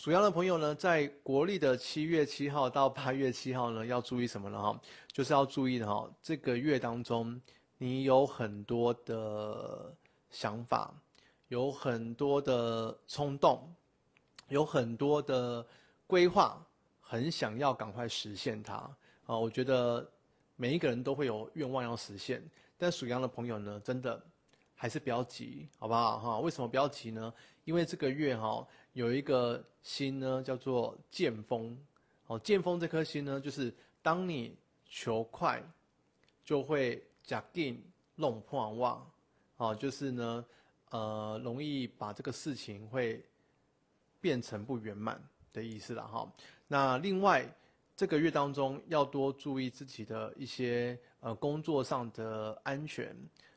属羊的朋友呢，在国历的七月七号到八月七号呢，要注意什么呢？哈？就是要注意的哈，这个月当中，你有很多的想法，有很多的冲动，有很多的规划，很想要赶快实现它啊！我觉得每一个人都会有愿望要实现，但属羊的朋友呢，真的还是不要急，好不好哈？为什么不要急呢？因为这个月哈有一个星呢，叫做剑锋，哦，剑锋这颗星呢，就是当你求快，就会假定弄破妄，哦，就是呢，呃，容易把这个事情会变成不圆满的意思了哈。那另外这个月当中要多注意自己的一些呃工作上的安全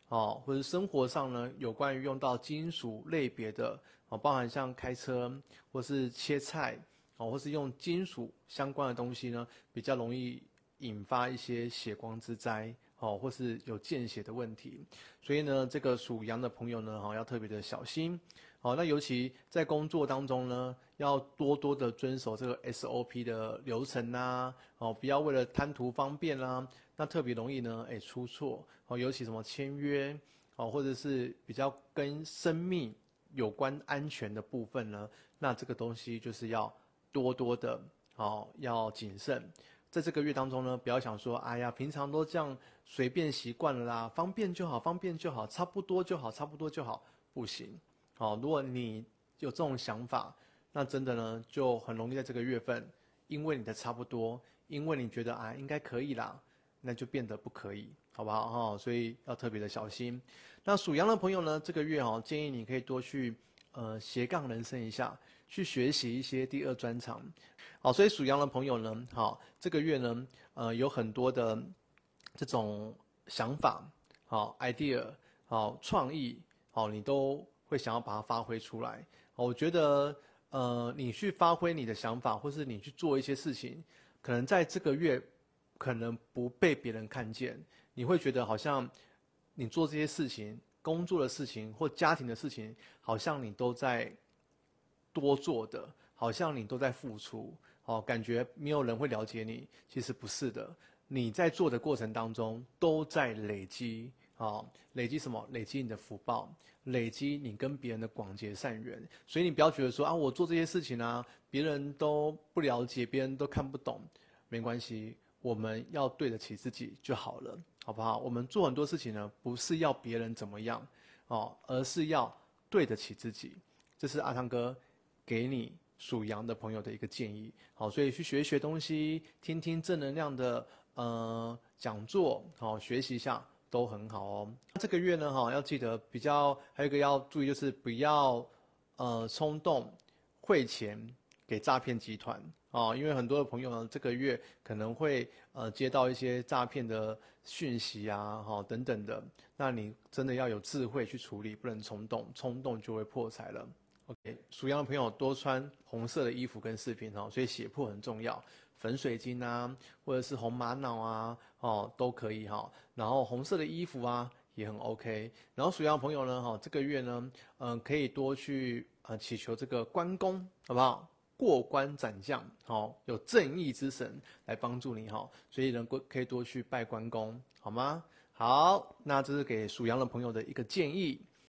哦，或者生活上呢有关于用到金属类别的。哦，包含像开车，或是切菜，哦，或是用金属相关的东西呢，比较容易引发一些血光之灾，哦，或是有见血的问题。所以呢，这个属羊的朋友呢，哈，要特别的小心。哦，那尤其在工作当中呢，要多多的遵守这个 SOP 的流程啊，哦，不要为了贪图方便啦，那特别容易呢，哎，出错。哦，尤其什么签约，哦，或者是比较跟生命。有关安全的部分呢，那这个东西就是要多多的哦，要谨慎。在这个月当中呢，不要想说，哎呀，平常都这样随便习惯了啦，方便就好，方便就好，差不多就好，差不多就好，不行。哦，如果你有这种想法，那真的呢，就很容易在这个月份，因为你的差不多，因为你觉得啊，应该可以啦。那就变得不可以，好不好？哈，所以要特别的小心。那属羊的朋友呢，这个月哈，建议你可以多去呃斜杠人生一下，去学习一些第二专长。好，所以属羊的朋友呢，好，这个月呢，呃，有很多的这种想法，好 idea，好创意，好，你都会想要把它发挥出来。我觉得，呃，你去发挥你的想法，或是你去做一些事情，可能在这个月。可能不被别人看见，你会觉得好像你做这些事情、工作的事情或家庭的事情，好像你都在多做的，好像你都在付出，哦，感觉没有人会了解你。其实不是的，你在做的过程当中都在累积，啊，累积什么？累积你的福报，累积你跟别人的广结善缘。所以你不要觉得说啊，我做这些事情啊，别人都不了解，别人都看不懂，没关系。我们要对得起自己就好了，好不好？我们做很多事情呢，不是要别人怎么样哦，而是要对得起自己。这是阿汤哥给你属羊的朋友的一个建议。好，所以去学学东西，听听正能量的呃讲座，好学习一下都很好哦。这个月呢，哈要记得比较，还有一个要注意就是不要呃冲动汇钱给诈骗集团。哦，因为很多的朋友呢，这个月可能会呃接到一些诈骗的讯息啊，哈，等等的，那你真的要有智慧去处理，不能冲动，冲动就会破财了。OK，属羊的朋友多穿红色的衣服跟饰品哈，所以血破很重要，粉水晶啊，或者是红玛瑙啊，哦，都可以哈。然后红色的衣服啊也很 OK。然后属羊的朋友呢，哈，这个月呢，嗯，可以多去啊祈求这个关公，好不好？过关斩将，好有正义之神来帮助你，哈，所以能够可以多去拜关公，好吗？好，那这是给属羊的朋友的一个建议。